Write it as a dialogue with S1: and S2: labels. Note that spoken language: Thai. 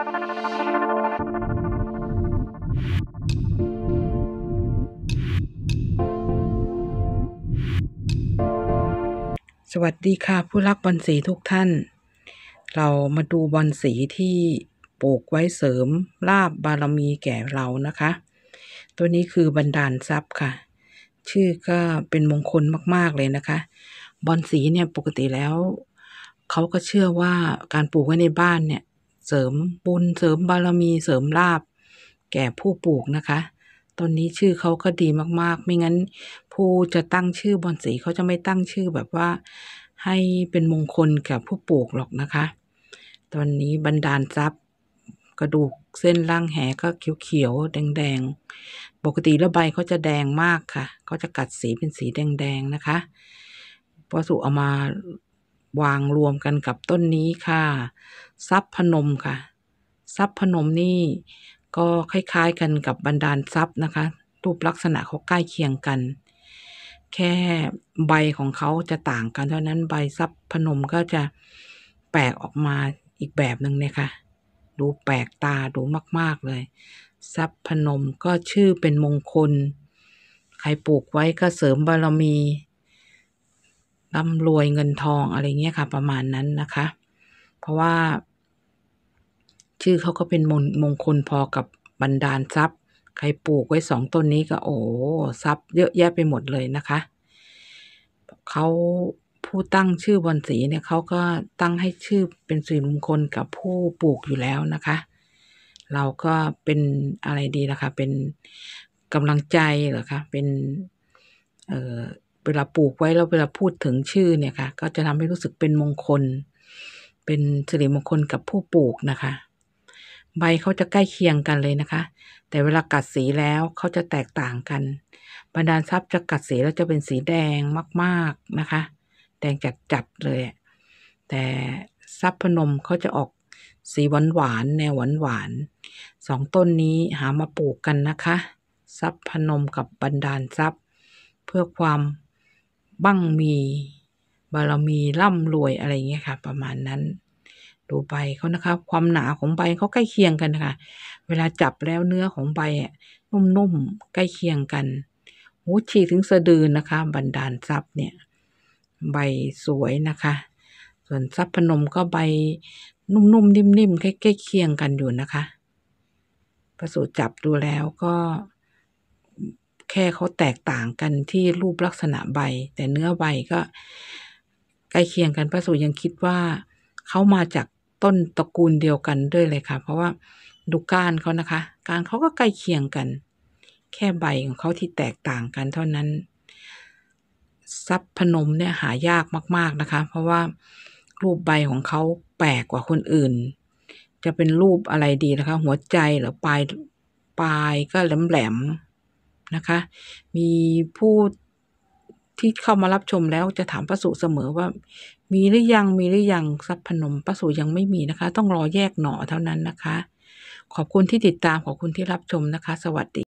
S1: สวัสดีค่ะ ผู้รักบอลสีทุกท่าน เรามาดูบอลสีที่ปลูกไว้เสริมลาบบารมีแก่เรานะคะ ตัวนี้คือบันดาลทรัพย์ค่ะ ชื่อก็เป็นมงคลมากๆเลยนะคะ บอลสีเนี่ยปกติแล้ว เขาก็เชื่อว่าการปลูกไว้ในบ้านเนี่ยเสริมบุญเสริมบารมีเสริมลาบแก่ผู้ปลูกนะคะ ตอนนี้ชื่อเขาก็ดีมากๆ ไม่งั้นผู้จะตั้งชื่อบอนสีเขาจะไม่ตั้งชื่อแบบว่าให้เป็นมงคลกับผู้ปลูกหรอกนะคะ ตอนนี้บรรดาลทรัพย์กระดูกเส้นล่างแหก็เขียวๆแดง ๆ ปกติแล้วใบเขาจะแดงมากค่ะเขาจะกัดสีเป็นสีแดงๆนะคะ พอสุเอามาวางรวมกันกับต้นนี้ค่ะซับพนมค่ะซับพนมนี่ก็คล้ายๆกันกับบันดาลซับนะคะ รูปลักษณะเขาใกล้เคียงกัน แค่ใบของเขาจะต่างกันเท่านั้นใบซับพนมก็จะแปลกออกมาอีกแบบหนึ่งเนี่ยค่ะดูแปลกตาดูมาก ๆเลยซับพนมก็ชื่อเป็นมงคล ใครปลูกไว้ก็เสริมบารมีร่ำรวยเงินทองอะไรเงี้ยค่ะประมาณนั้นนะคะ เพราะว่า ชื่อเขาก็เป็นมงมงคลพอกับบรรดาลทรัพย์ ใครปลูกไว้สองต้นนี้ก็โอ้ทรัพย์ เยอะแยะไปหมดเลยนะคะเขาผู้ตั้งชื่อบอลสีเนี่ยเขาก็ตั้งให้ชื่อเป็นสีมงคลกับผู้ปลูกอยู่แล้วนะคะ เราก็เป็นอะไรดีนะคะเป็นกำลังใจเหรอคะเป็น เอ่อเวลาปลูกไว้แล้วเวลาพูดถึงชื่อเนี่ยค่ะก็จะทำให้รู้สึกเป็นมงคล เป็นสิริมงคลกับผู้ปลูกนะคะ ใบเขาจะใกล้เคียงกันเลยนะคะ แต่เวลากัดสีแล้วเขาจะแตกต่างกัน บรรดาทรัพย์จะกัดสีแล้วจะเป็นสีแดงมากๆนะคะ แดงจัดจัดเลย แต่ทรัพย์พนมเขาจะออกสีหวานหวานแนวหวานหวาน สองต้นนี้หามาปลูกกันนะคะทรัพย์พนมกับบรรดาทรัพย์เพื่อความบั่งมีบารมีร่ำรวยอะไรเงี้ยค่ะ ประมาณนั้น ดูใบเขานะคะความหนาของใบเขาใกล้เคียงกันนะคะ เวลาจับแล้วเนื้อของใบนุ่มๆใกล้เคียงกันโอ้ฉีถึงสะดือนะคะบันดาลทรัพย์เนี่ยใบสวยนะคะ ส่วนทรัพย์พนมก็ใบนุ่มๆนิ่มๆใกล้ๆเคียงกันอยู่นะคะประสูติจับดูแล้วก็แค่เขาแตกต่างกันที่รูปลักษณะใบ แต่เนื้อใบก็ใกล้เคียงกันพระสูยังคิดว่าเขามาจากต้นตระกูลเดียวกันด้วยเลยค่ะ เพราะว่าดูก้านเขานะคะการเขาก็ใกล้เคียงกัน แค่ใบของเขาที่แตกต่างกันเท่านั้นทรัพพนมเนี่ยหายากมาก ๆนะคะ เพราะว่ารูปใบของเขาแปลกกว่าคนอื่น จะเป็นรูปอะไรดีนะคะ หัวใจหรือปลายปลายก็แหลมแหลมนะคะมีผู้ที่เข้ามารับชมแล้วจะถามพระสุเสมอว่ามีหรือยังมีหรือยังทรัพพนมพระสุยังไม่มีนะคะ ต้องรอแยกหน่อเท่านั้นนะคะ ขอบคุณที่ติดตามขอบคุณที่รับชมนะคะ สวัสดี